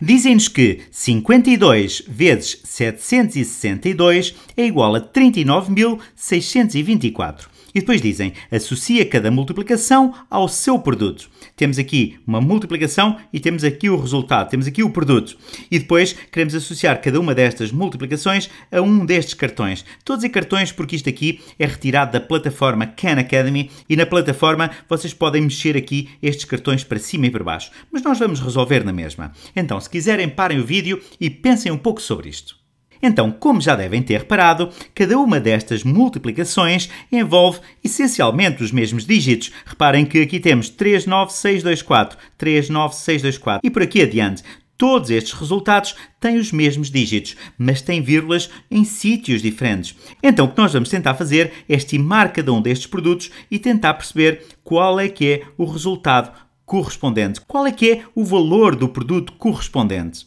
Dizem-nos que 52 vezes 762 é igual a 39.624. E depois dizem, associa cada multiplicação ao seu produto. Temos aqui uma multiplicação e temos aqui o resultado, temos aqui o produto. E depois queremos associar cada uma destas multiplicações a um destes cartões. Todos em cartões porque isto aqui é retirado da plataforma Khan Academy e na plataforma vocês podem mexer aqui estes cartões para cima e para baixo. Mas nós vamos resolver na mesma. Então, se quiserem, parem o vídeo e pensem um pouco sobre isto. Então, como já devem ter reparado, cada uma destas multiplicações envolve essencialmente os mesmos dígitos. Reparem que aqui temos 39624, 39624 e por aqui adiante. Todos estes resultados têm os mesmos dígitos, mas têm vírgulas em sítios diferentes. Então, o que nós vamos tentar fazer é estimar cada um destes produtos e tentar perceber qual é que é o resultado correspondente, qual é que é o valor do produto correspondente.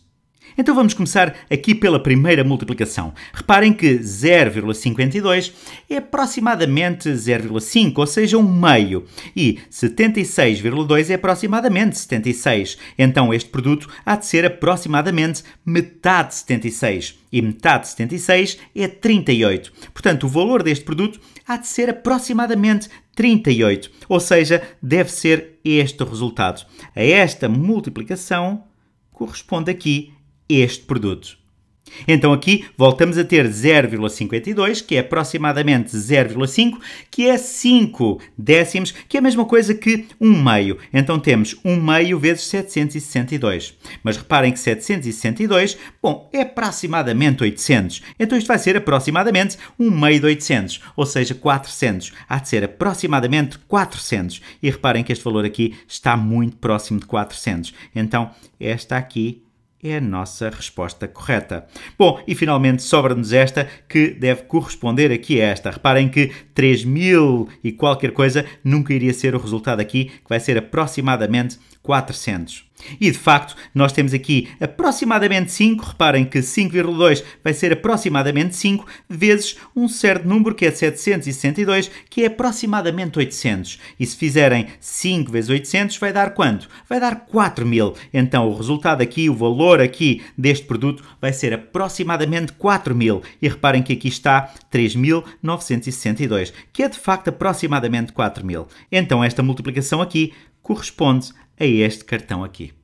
Então vamos começar aqui pela primeira multiplicação. Reparem que 0,52 é aproximadamente 0,5, ou seja, um meio. E 76,2 é aproximadamente 76. Então este produto há de ser aproximadamente metade de 76. E metade de 76 é 38. Portanto, o valor deste produto há de ser aproximadamente 38. Ou seja, deve ser este o resultado. A esta multiplicação corresponde aqui este produto. Então aqui voltamos a ter 0,52, que é aproximadamente 0,5, que é 5 décimos, que é a mesma coisa que 1 meio. Então temos 1 meio vezes 762. Mas reparem que 762, bom, é aproximadamente 800. Então isto vai ser aproximadamente 1 meio de 800, ou seja, 400. Há de ser aproximadamente 400. E reparem que este valor aqui está muito próximo de 400. Então esta aqui é a nossa resposta correta. Bom, e finalmente sobra-nos esta que deve corresponder aqui a esta. Reparem que 3000 mil e qualquer coisa nunca iria ser o resultado aqui, que vai ser aproximadamente 400. E de facto, nós temos aqui aproximadamente 5, reparem que 5,2 vai ser aproximadamente 5 vezes um certo número que é 762, que é aproximadamente 800. E se fizerem 5 vezes 800 vai dar quanto? Vai dar 4000. Então o resultado aqui, o valor aqui deste produto vai ser aproximadamente 4000. E reparem que aqui está 3962, que é de facto aproximadamente 4000. Então esta multiplicação aqui corresponde a é este cartão aqui.